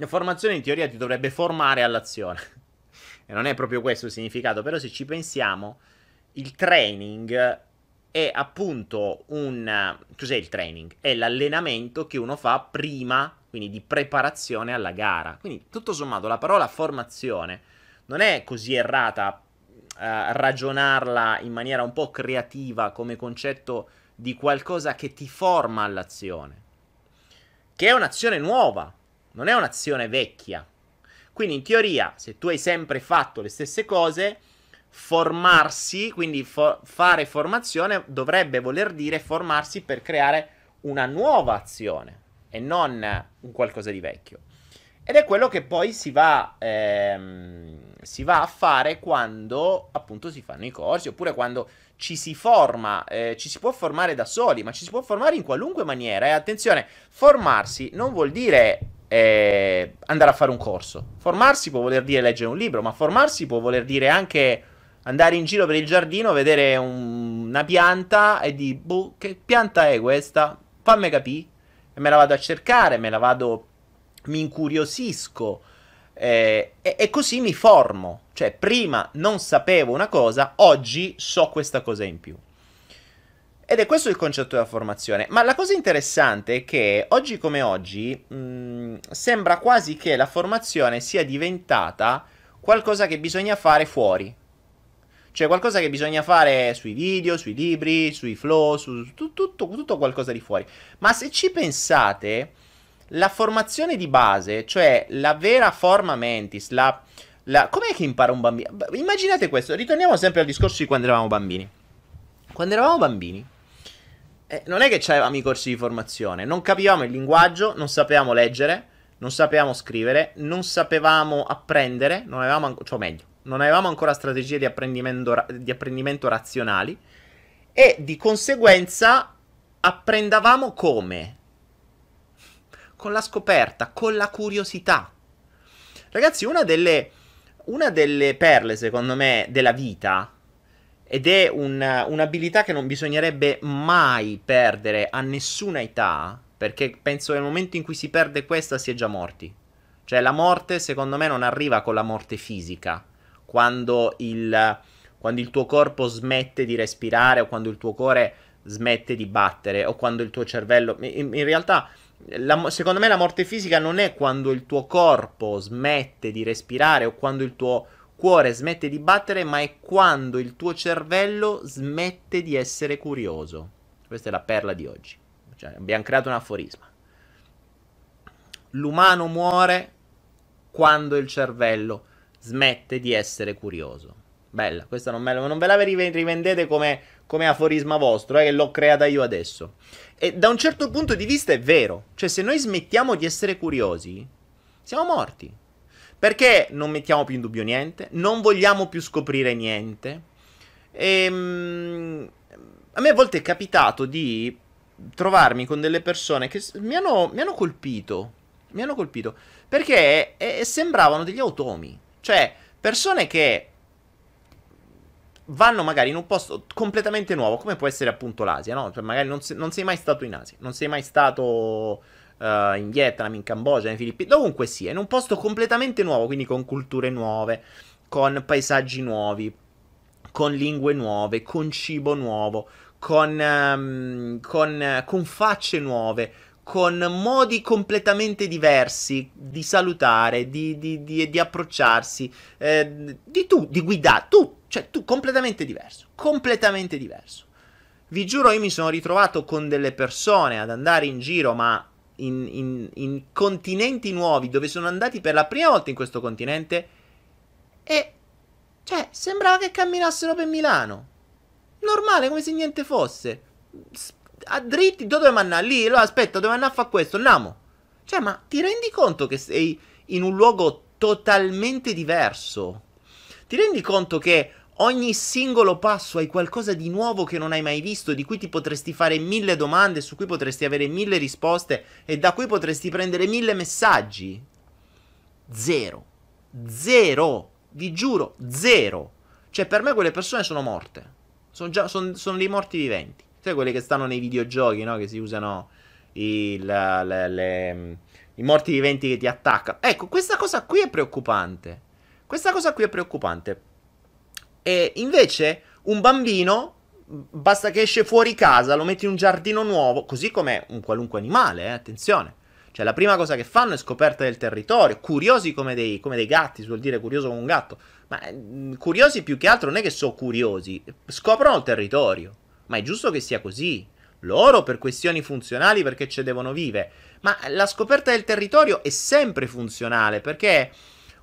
La formazione in teoria ti dovrebbe formare all'azione. E non è proprio questo il significato, però se ci pensiamo, il training è appunto un... Cos'è il training? È l'allenamento che uno fa prima, quindi di preparazione alla gara. Quindi tutto sommato la parola formazione non è così errata eh, ragionarla in maniera un po' creativa come concetto di qualcosa che ti forma all'azione, che è un'azione nuova, non è un'azione vecchia. Quindi in teoria, se tu hai sempre fatto le stesse cose, formarsi, quindi fo- fare formazione, dovrebbe voler dire formarsi per creare una nuova azione e non un qualcosa di vecchio. Ed è quello che poi si va, ehm, si va, a fare quando appunto si fanno i corsi, oppure quando ci si forma, eh, ci si può formare da soli, ma ci si può formare in qualunque maniera. E attenzione, formarsi non vuol dire eh, andare a fare un corso. Formarsi può voler dire leggere un libro, ma formarsi può voler dire anche andare in giro per il giardino, vedere un, una pianta e di boh, che pianta è questa? Fammi capire. E me la vado a cercare, me la vado, mi incuriosisco. Eh, e, e così mi formo. Cioè, prima non sapevo una cosa, oggi so questa cosa in più. Ed è questo il concetto della formazione. Ma la cosa interessante è che oggi come oggi mh, sembra quasi che la formazione sia diventata qualcosa che bisogna fare fuori. Cioè qualcosa che bisogna fare sui video, sui libri, sui flow, su, tutto, tutto, tutto qualcosa di fuori. Ma se ci pensate, la formazione di base, cioè la vera forma mentis, la, la... com'è che impara un bambino? Immaginate questo, ritorniamo sempre al discorso di quando eravamo bambini. Quando eravamo bambini, eh, non è che c'avevamo i corsi di formazione, non capivamo il linguaggio, non sapevamo leggere, non sapevamo scrivere, non sapevamo apprendere, non avevamo, an- cioè meglio, non avevamo ancora strategie di apprendimento, ra- di apprendimento razionali e di conseguenza apprendavamo come? Con la scoperta, con la curiosità. Ragazzi, una delle, una delle perle, secondo me, della vita ed è un, un'abilità che non bisognerebbe mai perdere a nessuna età, perché penso che nel momento in cui si perde questa si è già morti. Cioè la morte secondo me non arriva con la morte fisica, quando il, quando il tuo corpo smette di respirare o quando il tuo cuore smette di battere o quando il tuo cervello... In, in realtà, la, secondo me la morte fisica non è quando il tuo corpo smette di respirare o quando il tuo cuore smette di battere, ma è quando il tuo cervello smette di essere curioso. Questa è la perla di oggi. Cioè, abbiamo creato un aforisma. L'umano muore quando il cervello smette di essere curioso. Bella, questa non, me la, non ve la rivendete come, come aforisma vostro, eh, che l'ho creata io adesso. E da un certo punto di vista è vero. Cioè, se noi smettiamo di essere curiosi, siamo morti. Perché non mettiamo più in dubbio niente, non vogliamo più scoprire niente. E, ehm, a me a volte è capitato di trovarmi con delle persone che mi hanno, mi hanno colpito. Mi hanno colpito perché eh, sembravano degli automi. Cioè, persone che vanno magari in un posto completamente nuovo, come può essere appunto l'Asia, no? Cioè, magari non, se, non sei mai stato in Asia, non sei mai stato uh, in Vietnam, in Cambogia, nei Filippini, dovunque sia, in un posto completamente nuovo, quindi con culture nuove, con paesaggi nuovi, con lingue nuove, con cibo nuovo, con, um, con, con facce nuove, con modi completamente diversi di salutare, di, di, di, di approcciarsi, eh, di tu, di guidare, tu, cioè tu, completamente diverso, completamente diverso. Vi giuro, io mi sono ritrovato con delle persone ad andare in giro, ma in, in, in continenti nuovi dove sono andati per la prima volta in questo continente e cioè sembrava che camminassero per Milano normale come se niente fosse a dritti dove manna lì allora aspetta dove manna fa questo andiamo cioè ma ti rendi conto che sei in un luogo totalmente diverso ti rendi conto che Ogni singolo passo hai qualcosa di nuovo che non hai mai visto, di cui ti potresti fare mille domande, su cui potresti avere mille risposte e da cui potresti prendere mille messaggi. Zero. Zero. Vi giuro, zero. Cioè, per me quelle persone sono morte. Sono, già, sono, sono dei morti viventi. Sai quelle che stanno nei videogiochi, no? Che si usano i, la, la, le, i morti viventi che ti attaccano. Ecco, questa cosa qui è preoccupante. Questa cosa qui è preoccupante. E invece un bambino basta che esce fuori casa, lo metti in un giardino nuovo, così come un qualunque animale, eh, attenzione. Cioè la prima cosa che fanno è scoperta del territorio, curiosi come dei, come dei gatti, si vuol dire curioso come un gatto, ma mm, curiosi più che altro non è che sono curiosi, scoprono il territorio, ma è giusto che sia così. Loro per questioni funzionali perché ci devono vivere, ma la scoperta del territorio è sempre funzionale perché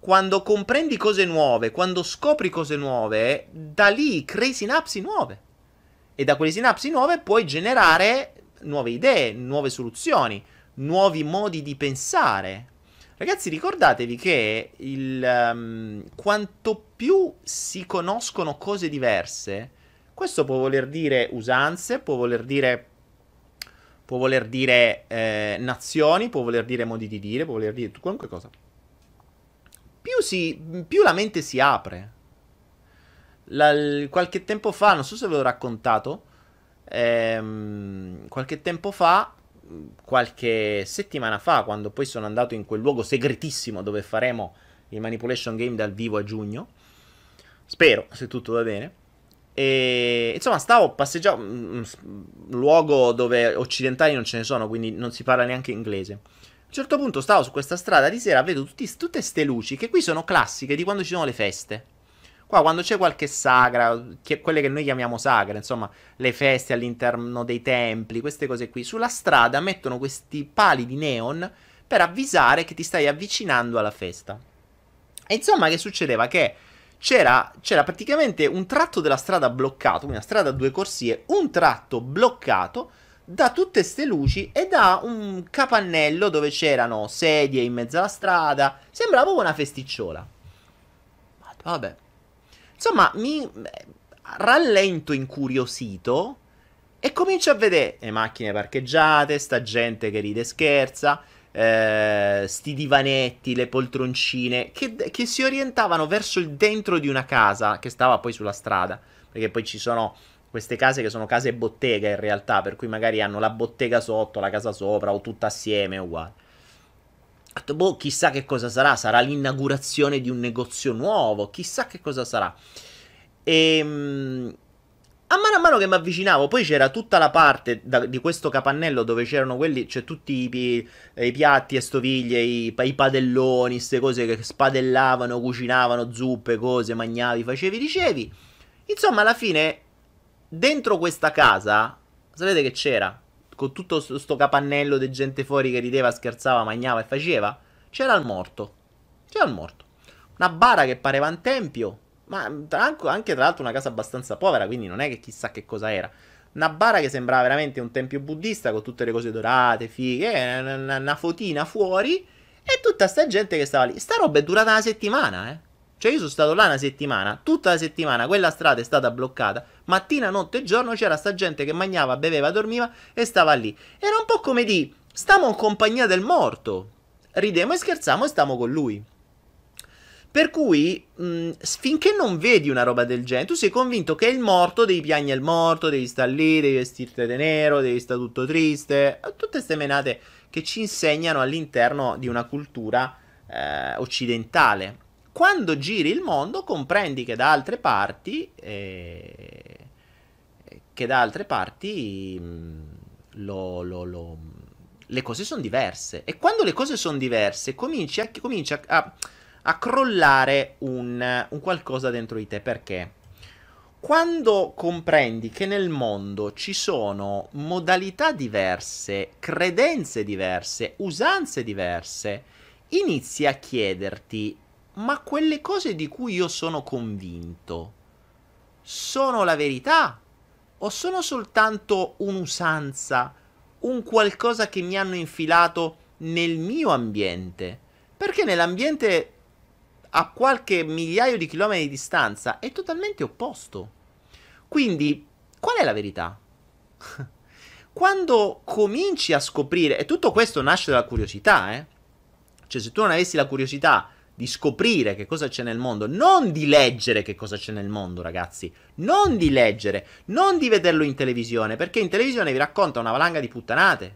quando comprendi cose nuove, quando scopri cose nuove, da lì crei sinapsi nuove. E da quelle sinapsi nuove puoi generare nuove idee, nuove soluzioni, nuovi modi di pensare. Ragazzi, ricordatevi che il, um, quanto più si conoscono cose diverse, questo può voler dire usanze, può voler dire, può voler dire eh, nazioni, può voler dire modi di dire, può voler dire qualunque cosa più, si, più la mente si apre. La, qualche tempo fa, non so se ve l'ho raccontato, ehm, qualche tempo fa, qualche settimana fa, quando poi sono andato in quel luogo segretissimo dove faremo il manipulation game dal vivo a giugno, spero se tutto va bene. E insomma, stavo passeggiando. Un mm, mm, luogo dove occidentali non ce ne sono, quindi non si parla neanche inglese. A un certo punto stavo su questa strada di sera, vedo tutti, tutte queste luci, che qui sono classiche di quando ci sono le feste. Qua quando c'è qualche sagra, che, quelle che noi chiamiamo sagre, insomma, le feste all'interno dei templi, queste cose qui, sulla strada mettono questi pali di neon per avvisare che ti stai avvicinando alla festa. E insomma che succedeva? Che c'era, c'era praticamente un tratto della strada bloccato, una strada a due corsie, un tratto bloccato da tutte ste luci e da un capannello dove c'erano sedie in mezzo alla strada. Sembrava una festicciola. vabbè. Insomma, mi eh, rallento incuriosito e comincio a vedere le eh, macchine parcheggiate, sta gente che ride e scherza, eh, sti divanetti, le poltroncine che, che si orientavano verso il dentro di una casa che stava poi sulla strada. Perché poi ci sono queste case che sono case bottega in realtà, per cui magari hanno la bottega sotto, la casa sopra o tutta assieme uguale. boh, chissà che cosa sarà, sarà l'inaugurazione di un negozio nuovo, chissà che cosa sarà. E ehm, a mano a mano che mi avvicinavo, poi c'era tutta la parte da, di questo capannello dove c'erano quelli, c'è cioè, tutti i, eh, i, piatti e stoviglie, i, i padelloni, queste cose che spadellavano, cucinavano, zuppe, cose, magnavi, facevi, dicevi. Insomma, alla fine dentro questa casa, sapete che c'era? Con tutto questo capannello di gente fuori che rideva, scherzava, magnava e faceva, c'era il morto. C'era il morto. Una bara che pareva un tempio, ma anche tra l'altro una casa abbastanza povera, quindi non è che chissà che cosa era. Una bara che sembrava veramente un tempio buddista con tutte le cose dorate, fighe, eh, una, una fotina fuori e tutta sta gente che stava lì. Sta roba è durata una settimana, eh. Cioè io sono stato là una settimana, tutta la settimana quella strada è stata bloccata mattina, notte e giorno c'era sta gente che mangiava, beveva, dormiva e stava lì. Era un po' come di, stiamo in compagnia del morto, Ridiamo e scherziamo e stiamo con lui. Per cui, mh, mm, finché non vedi una roba del genere, tu sei convinto che il morto devi piangere il morto, devi stare lì, devi vestirti di nero, devi stare tutto triste. Tutte queste menate che ci insegnano all'interno di una cultura eh, occidentale. Quando giri il mondo, comprendi che da altre parti eh, che da altre parti mh, mm, lo, lo, lo, le cose sono diverse. E quando le cose sono diverse, cominci a, cominci a, a, a crollare un, un qualcosa dentro di te. Perché? Quando comprendi che nel mondo ci sono modalità diverse, credenze diverse, usanze diverse, inizi a chiederti, ma quelle cose di cui io sono convinto sono la verità o sono soltanto un'usanza, un qualcosa che mi hanno infilato nel mio ambiente? Perché nell'ambiente a qualche migliaio di chilometri di distanza è totalmente opposto. Quindi, qual è la verità? Quando cominci a scoprire, e tutto questo nasce dalla curiosità, eh? Cioè, se tu non avessi la curiosità di scoprire che cosa c'è nel mondo, non di leggere che cosa c'è nel mondo, ragazzi. Non di leggere, non di vederlo in televisione, perché in televisione vi racconta una valanga di puttanate.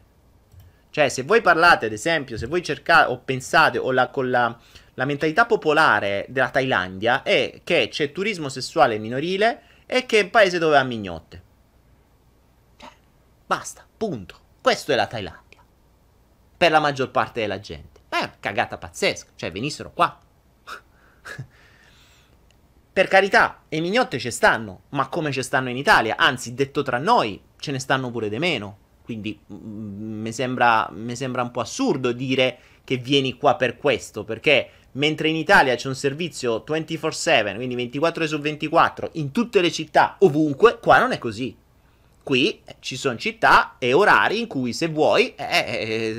Cioè, se voi parlate, ad esempio, se voi cercate o pensate o la, con la, la mentalità popolare della Thailandia è che c'è turismo sessuale minorile e che è un paese dove ha mignotte. Cioè, basta, punto. Questa è la Thailandia. Per la maggior parte della gente. Ma è una cagata pazzesca, cioè venissero qua. per carità, e mignotte ci stanno, ma come ci stanno in Italia? Anzi, detto tra noi, ce ne stanno pure di meno. Quindi mm, mm, mi sembra, sembra, un po' assurdo dire che vieni qua per questo, perché mentre in Italia c'è un servizio 24/7, quindi 24 ore su 24, in tutte le città, ovunque, qua non è così. Qui eh, ci sono città e orari in cui se vuoi, eh,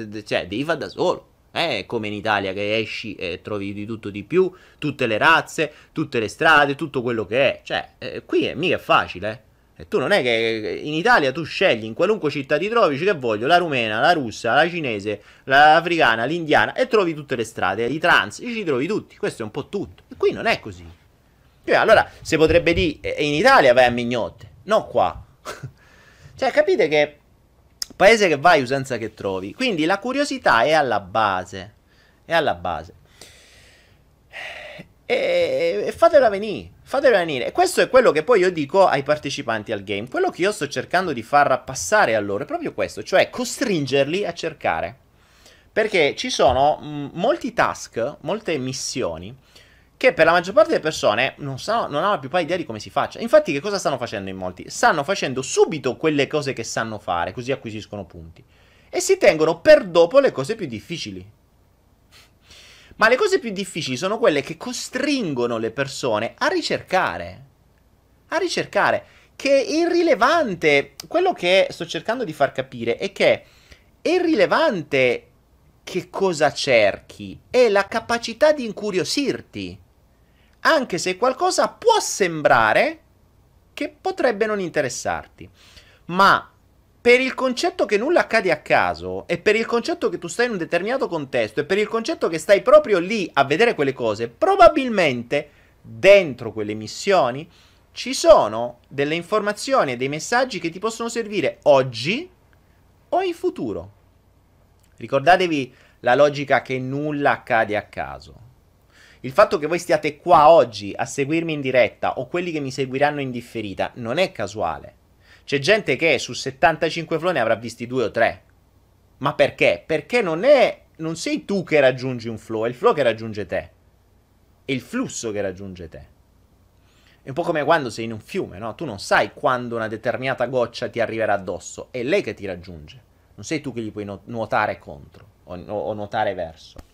eh, eh cioè, devi fare da solo è come in Italia che esci e trovi di tutto di più, tutte le razze, tutte le strade, tutto quello che è. Cioè, eh, qui è mica facile. Eh. E tu non è che eh, in Italia tu scegli in qualunque città ti trovi, che voglio, la rumena, la russa, la cinese, l'africana, l'indiana, e trovi tutte le strade, i trans, ci trovi tutti, questo è un po' tutto. E qui non è così. Cioè, allora, se potrebbe dire, eh, in Italia vai a mignotte, non qua. cioè, capite che Paese che vai, usanza che trovi. Quindi la curiosità è alla base. È alla base. E, e fatela venire, fatela venire. E questo è quello che poi io dico ai partecipanti al game. Quello che io sto cercando di far passare a loro è proprio questo, cioè costringerli a cercare. Perché ci sono mh, mm, molti task, molte missioni che per la maggior parte delle persone non, sanno, non hanno più pari idea di come si faccia. Infatti, che cosa stanno facendo in molti? Stanno facendo subito quelle cose che sanno fare, così acquisiscono punti. E si tengono per dopo le cose più difficili. Ma le cose più difficili sono quelle che costringono le persone a ricercare. A ricercare. Che è irrilevante. Quello che sto cercando di far capire è che è irrilevante che cosa cerchi. È la capacità di incuriosirti anche se qualcosa può sembrare che potrebbe non interessarti. Ma per il concetto che nulla accade a caso e per il concetto che tu stai in un determinato contesto e per il concetto che stai proprio lì a vedere quelle cose, probabilmente dentro quelle missioni ci sono delle informazioni e dei messaggi che ti possono servire oggi o in futuro. Ricordatevi la logica che nulla accade a caso. Il fatto che voi stiate qua oggi a seguirmi in diretta o quelli che mi seguiranno in differita non è casuale. C'è gente che su 75 flow ne avrà visti due o tre. Ma perché? Perché non è. Non sei tu che raggiungi un flow, è il flow che raggiunge te. È il flusso che raggiunge te. È un po' come quando sei in un fiume, no? Tu non sai quando una determinata goccia ti arriverà addosso, è lei che ti raggiunge. Non sei tu che gli puoi nuotare contro o, o nuotare verso.